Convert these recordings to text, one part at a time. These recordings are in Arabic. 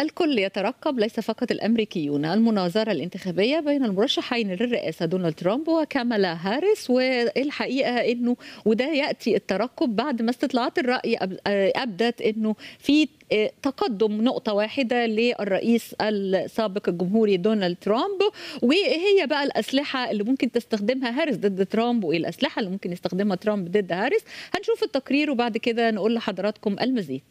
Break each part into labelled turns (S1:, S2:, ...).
S1: الكل يترقب ليس فقط الامريكيون المناظره الانتخابيه بين المرشحين للرئاسه دونالد ترامب وكامالا هاريس والحقيقه انه وده ياتي الترقب بعد ما استطلاعات الراي آه، ابدت انه في آه، تقدم نقطة واحدة للرئيس السابق الجمهوري دونالد ترامب وهي بقى الأسلحة اللي ممكن تستخدمها هاريس ضد ترامب وإيه الأسلحة اللي ممكن يستخدمها ترامب ضد هاريس هنشوف التقرير وبعد كده نقول لحضراتكم المزيد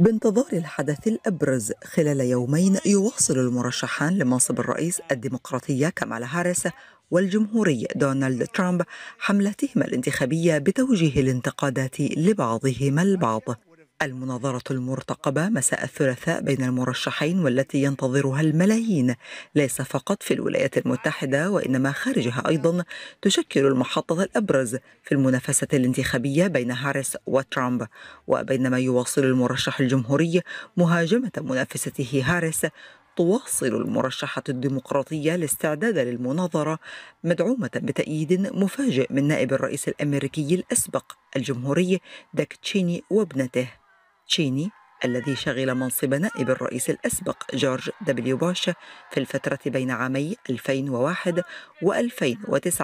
S2: بانتظار الحدث الأبرز خلال يومين يواصل المرشحان لمنصب الرئيس الديمقراطية كامالا هاريس والجمهوري دونالد ترامب حملتهما الانتخابية بتوجيه الانتقادات لبعضهما البعض المناظرة المرتقبة مساء الثلاثاء بين المرشحين والتي ينتظرها الملايين ليس فقط في الولايات المتحدة وإنما خارجها أيضا تشكل المحطة الأبرز في المنافسة الانتخابية بين هاريس وترامب وبينما يواصل المرشح الجمهوري مهاجمة منافسته هاريس تواصل المرشحة الديمقراطية الاستعداد للمناظرة مدعومة بتأييد مفاجئ من نائب الرئيس الأمريكي الأسبق الجمهوري داك تشيني وابنته تشيني الذي شغل منصب نائب الرئيس الأسبق جورج دبليو بوش في الفترة بين عامي 2001 و2009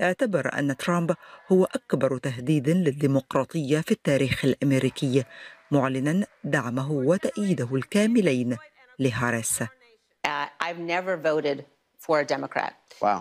S2: اعتبر أن ترامب هو أكبر تهديد للديمقراطية في التاريخ الأمريكي معلنا دعمه وتأييده الكاملين لهاريس. Uh,
S1: for a Democrat.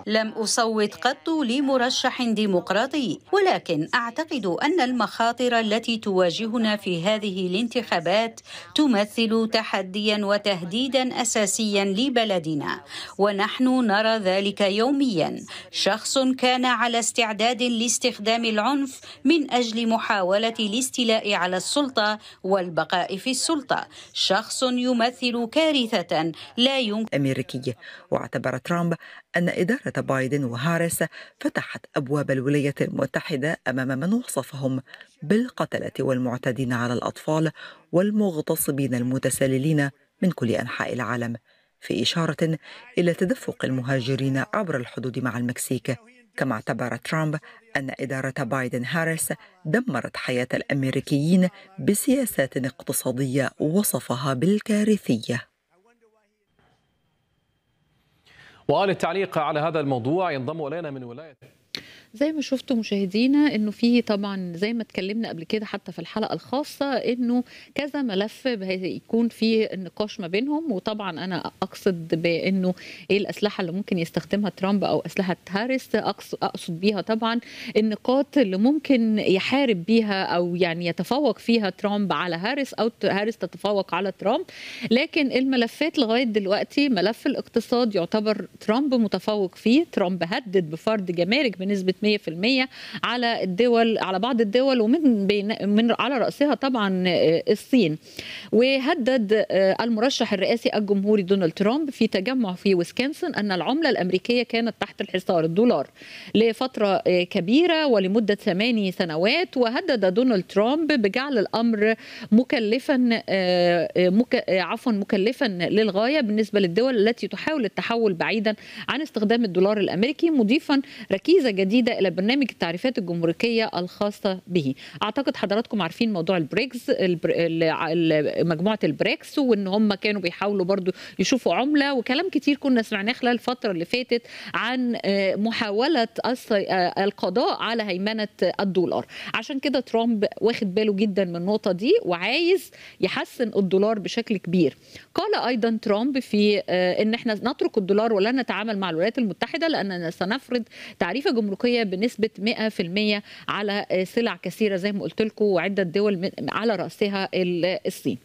S1: لم أصوت قط لمرشح ديمقراطي ولكن أعتقد أن المخاطر التي تواجهنا في هذه الانتخابات تمثل تحديا وتهديدا أساسيا لبلدنا ونحن نرى ذلك يوميا شخص كان على استعداد لاستخدام العنف من أجل محاولة الاستيلاء على السلطة
S2: والبقاء في السلطة شخص يمثل كارثة لا يمكن أمريكية واعتبرت ترامب أن إدارة بايدن وهاريس فتحت أبواب الولايات المتحدة أمام من وصفهم بالقتلة والمعتدين على الأطفال والمغتصبين المتسللين من كل أنحاء العالم في إشارة إلى تدفق المهاجرين عبر الحدود مع المكسيك كما اعتبر ترامب أن إدارة بايدن هاريس دمرت حياة الأمريكيين بسياسات اقتصادية وصفها بالكارثية
S3: التعليق على هذا الموضوع ينضم الينا من ولايه
S1: زي ما شفتوا مشاهدينا انه في طبعا زي ما اتكلمنا قبل كده حتى في الحلقه الخاصه انه كذا ملف يكون في نقاش ما بينهم وطبعا انا اقصد بانه ايه الاسلحه اللي ممكن يستخدمها ترامب او اسلحه هاريس اقصد بيها طبعا النقاط اللي ممكن يحارب بيها او يعني يتفوق فيها ترامب على هاريس او هاريس تتفوق على ترامب لكن الملفات لغايه دلوقتي ملف الاقتصاد يعتبر ترامب متفوق فيه ترامب هدد بفرض جمارك بنسبه 100% على الدول على بعض الدول ومن بين من على راسها طبعا آه، الصين وهدد آه، المرشح الرئاسي الجمهوري دونالد ترامب في تجمع في ويسكنسن ان العمله الامريكيه كانت تحت الحصار الدولار لفتره آه، كبيره ولمده ثماني سنوات وهدد دونالد ترامب بجعل الامر مكلفا مك... عفوا مكلفا للغايه بالنسبه للدول التي تحاول التحول بعيدا عن استخدام الدولار الامريكي مضيفا ركيزه جديده إلى برنامج التعريفات الجمركية الخاصة به أعتقد حضراتكم عارفين موضوع البريكس مجموعة البريكس وإن هم كانوا بيحاولوا برضو يشوفوا عملة وكلام كتير كنا سمعناه خلال الفترة اللي فاتت عن آه، محاولة آه، القضاء على هيمنة الدولار عشان كده ترامب واخد باله جدا من النقطة دي وعايز يحسن الدولار بشكل كبير قال أيضا ترامب في آه، إن احنا نترك الدولار ولن نتعامل مع الولايات المتحدة لأننا سنفرض تعريفة جمركية بنسبه 100% على سلع كثيره زي ما قلت لكم وعده دول على راسها الصين.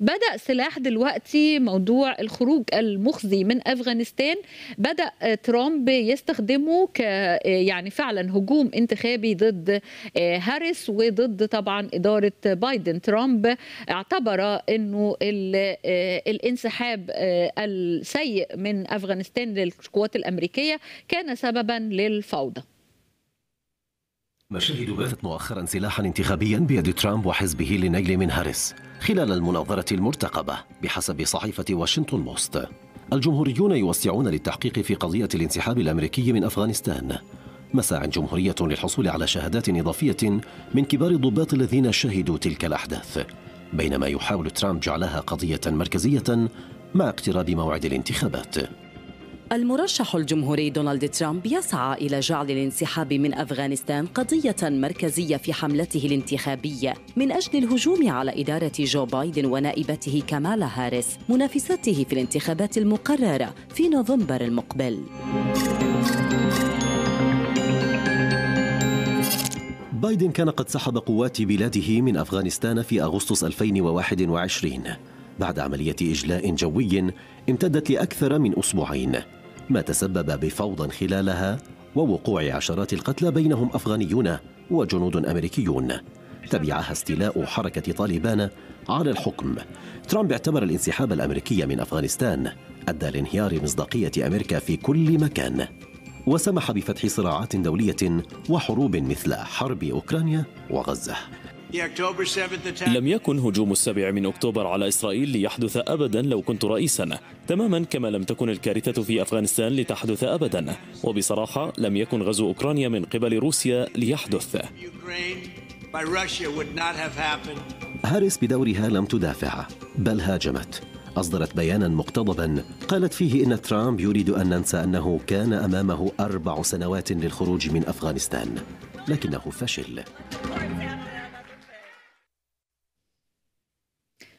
S1: بدا سلاح دلوقتي موضوع الخروج المخزي من افغانستان بدا ترامب يستخدمه ك يعني فعلا هجوم انتخابي ضد آه، هاريس وضد طبعا اداره بايدن ترامب اعتبر انه آه، الانسحاب آه، السيء من افغانستان للقوات الامريكيه كان سببا للفوضى
S3: مشاهد باتت مؤخرا سلاحا انتخابيا بيد ترامب وحزبه لنيل من هاريس خلال المناظرة المرتقبة بحسب صحيفة واشنطن بوست الجمهوريون يوسعون للتحقيق في قضية الانسحاب الأمريكي من أفغانستان مساع جمهورية للحصول على شهادات إضافية من كبار الضباط الذين شهدوا تلك الأحداث بينما يحاول ترامب جعلها قضية مركزية مع اقتراب موعد الانتخابات
S2: المرشح الجمهوري دونالد ترامب يسعى الى جعل الانسحاب من افغانستان قضيه مركزيه في حملته الانتخابيه من اجل الهجوم على اداره جو بايدن ونائبته كامالا هاريس منافسته في الانتخابات المقرره في نوفمبر المقبل.
S3: بايدن كان قد سحب قوات بلاده من افغانستان في اغسطس 2021 بعد عملية إجلاء جوي امتدت لأكثر من أسبوعين ما تسبب بفوضى خلالها ووقوع عشرات القتلى بينهم أفغانيون وجنود أمريكيون تبعها استيلاء حركة طالبان على الحكم ترامب اعتبر الانسحاب الأمريكي من أفغانستان أدى لانهيار مصداقية أمريكا في كل مكان وسمح بفتح صراعات دولية وحروب مثل حرب أوكرانيا وغزة لم يكن هجوم السابع من أكتوبر على إسرائيل ليحدث أبدا لو كنت رئيسا تماما كما لم تكن الكارثة في أفغانستان لتحدث أبدا وبصراحة لم يكن غزو أوكرانيا من قبل روسيا ليحدث هاريس بدورها لم تدافع بل هاجمت أصدرت بيانا مقتضبا قالت فيه إن ترامب يريد أن ننسى أنه كان أمامه أربع سنوات للخروج من أفغانستان لكنه فشل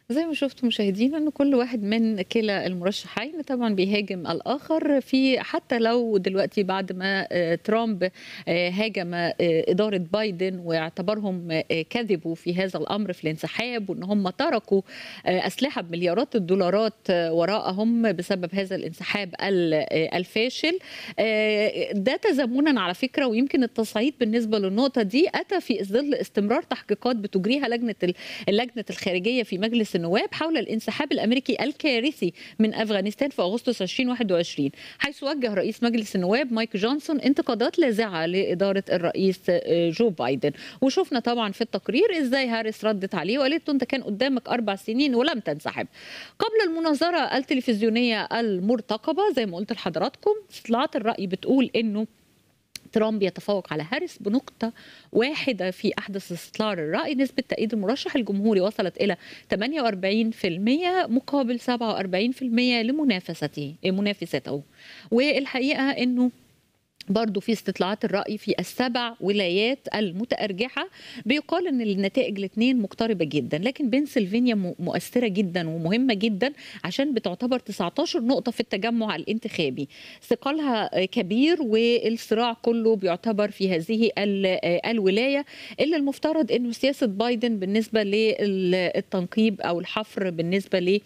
S1: زي ما شفتوا مشاهدينا ان كل واحد من كلا المرشحين طبعا بيهاجم الاخر في حتى لو دلوقتي بعد ما آه، ترامب آه، هاجم آه، اداره بايدن واعتبرهم كذبوا في هذا الامر في الانسحاب وان هم تركوا اسلحه بمليارات الدولارات وراءهم بسبب هذا الانسحاب الفاشل ده تزامنا على فكره ويمكن التصعيد بالنسبه للنقطه دي اتى في ظل استمرار تحقيقات بتجريها لجنه اللجنه الخارجيه في مجلس النواب حول الانسحاب الامريكي الكارثي من افغانستان في اغسطس 2021 حيث وجه رئيس مجلس النواب مايك جونسون انتقادات لاذعه لاداره الرئيس آه، جو بايدن وشفنا طبعا في التقرير ازاي هاريس ردت عليه وقالت له انت كان قدامك اربع سنين ولم تنسحب قبل المناظره التلفزيونيه المرتقبه زي ما قلت لحضراتكم استطلاعات الراي بتقول انه ترامب يتفوق على هاريس بنقطة واحدة في أحدث استطلاع الرأي نسبة تأييد المرشح الجمهوري وصلت إلى 48% مقابل 47% لمنافسته منافسته والحقيقة أنه برضه في استطلاعات الرأي في السبع ولايات المتأرجحة بيقال أن النتائج الاثنين مقتربة جدا لكن بنسلفانيا مؤثرة جدا ومهمة جدا عشان بتعتبر 19 نقطة في التجمع الانتخابي ثقلها كبير والصراع كله بيعتبر في هذه الولاية اللي المفترض أنه سياسة بايدن بالنسبة للتنقيب أو الحفر بالنسبة لل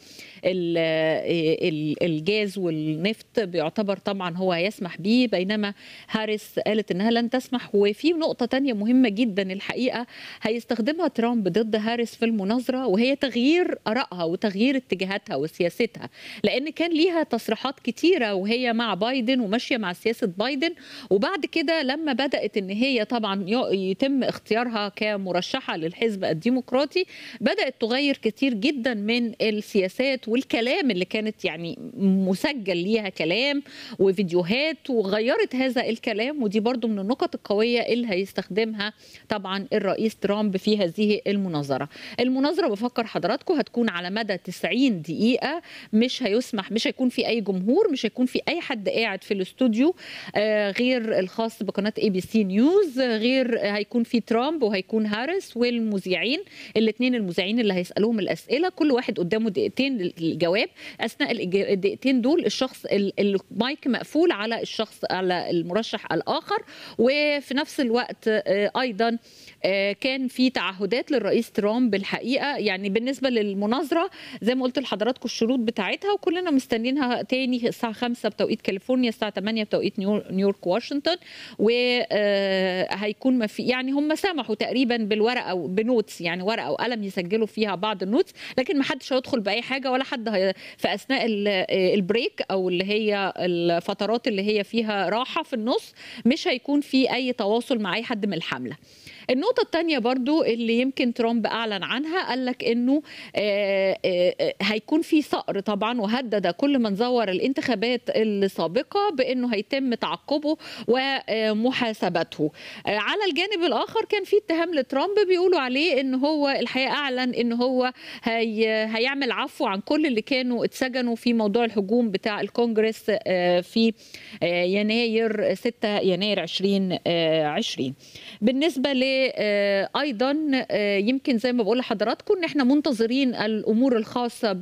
S1: والنفط بيعتبر طبعا هو يسمح به بينما هاريس قالت انها لن تسمح وفي نقطه تانية مهمه جدا الحقيقه هيستخدمها ترامب ضد هاريس في المناظره وهي تغيير ارائها وتغيير اتجاهاتها وسياستها لان كان ليها تصريحات كتيره وهي مع بايدن وماشيه مع سياسه بايدن وبعد كده لما بدات ان هي طبعا يتم اختيارها كمرشحه للحزب الديمقراطي بدات تغير كتير جدا من السياسات والكلام اللي كانت يعني مسجل ليها كلام وفيديوهات وغيرت هذا الكلام ودي برضو من النقط القوية اللي هيستخدمها طبعا الرئيس ترامب في هذه المناظرة المناظرة بفكر حضراتكم هتكون على مدى 90 دقيقة مش هيسمح مش هيكون في أي جمهور مش هيكون في أي حد قاعد في الاستوديو آه، غير الخاص بقناة اي بي سي نيوز غير هيكون في ترامب وهيكون هاريس والمذيعين الاثنين المذيعين اللي هيسألوهم الأسئلة كل واحد قدامه دقيقتين للجواب أثناء الدقيقتين دول الشخص المايك مقفول على الشخص على الم المرشح الاخر وفي نفس الوقت آه، ايضا آه، كان في تعهدات للرئيس ترامب بالحقيقه يعني بالنسبه للمناظره زي ما قلت لحضراتكم الشروط بتاعتها وكلنا مستنيينها تاني الساعه 5 بتوقيت كاليفورنيا الساعه 8 بتوقيت نيويورك واشنطن وهيكون آه، ما في يعني هم سمحوا تقريبا بالورقه بنوتس يعني ورقه وقلم يسجلوا فيها بعض النوتس لكن ما حدش هيدخل باي حاجه ولا حد في اثناء البريك او اللي هي الفترات اللي هي فيها راحه في النص مش هيكون في اي تواصل مع اي حد من الحمله النقطة الثانية برضو اللي يمكن ترامب أعلن عنها قال لك أنه آه، آه، آه، هيكون في ثأر طبعا وهدد كل من زور الانتخابات السابقة بأنه هيتم تعقبه ومحاسبته على الجانب الآخر كان في اتهام لترامب بيقولوا عليه أنه هو الحقيقة أعلن أنه هو هي هيعمل عفو عن كل اللي كانوا اتسجنوا في موضوع الهجوم بتاع الكونجرس في يناير 6 يناير 2020 بالنسبة ل وايضا آه، يمكن زي ما بقول لحضراتكم ان احنا منتظرين الامور الخاصه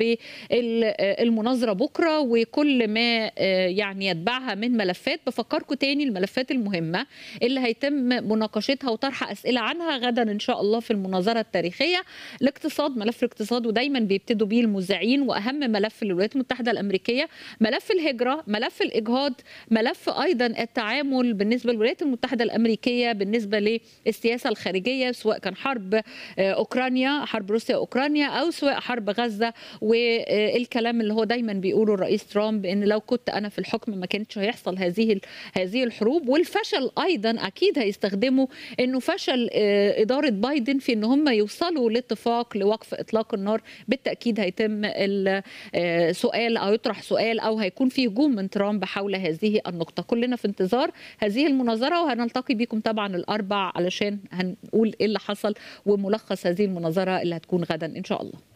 S1: بالمناظره بكره وكل ما آه، يعني يتبعها من ملفات بفكركم تاني الملفات المهمه اللي هيتم مناقشتها وطرح اسئله عنها غدا ان شاء الله في المناظره التاريخيه الاقتصاد ملف الاقتصاد ودايما بيبتدوا بيه المذيعين واهم ملف للولايات المتحده الامريكيه ملف الهجره ملف الاجهاض ملف ايضا التعامل بالنسبه للولايات المتحده الامريكيه بالنسبه للسياسه السياسه الخارجيه سواء كان حرب آه، اوكرانيا حرب روسيا اوكرانيا او سواء حرب غزه والكلام اللي هو دايما بيقوله الرئيس ترامب ان لو كنت انا في الحكم ما كانتش هيحصل هذه هذه الحروب والفشل ايضا اكيد هيستخدموا انه فشل آه، اداره بايدن في ان هم يوصلوا لاتفاق لوقف اطلاق النار بالتاكيد هيتم آه، سؤال او يطرح سؤال او هيكون في هجوم من ترامب حول هذه النقطه كلنا في انتظار هذه المناظره وهنلتقي بكم طبعا الاربع علشان هنقول ايه اللي حصل وملخص هذه المناظره اللي هتكون غدا ان شاء الله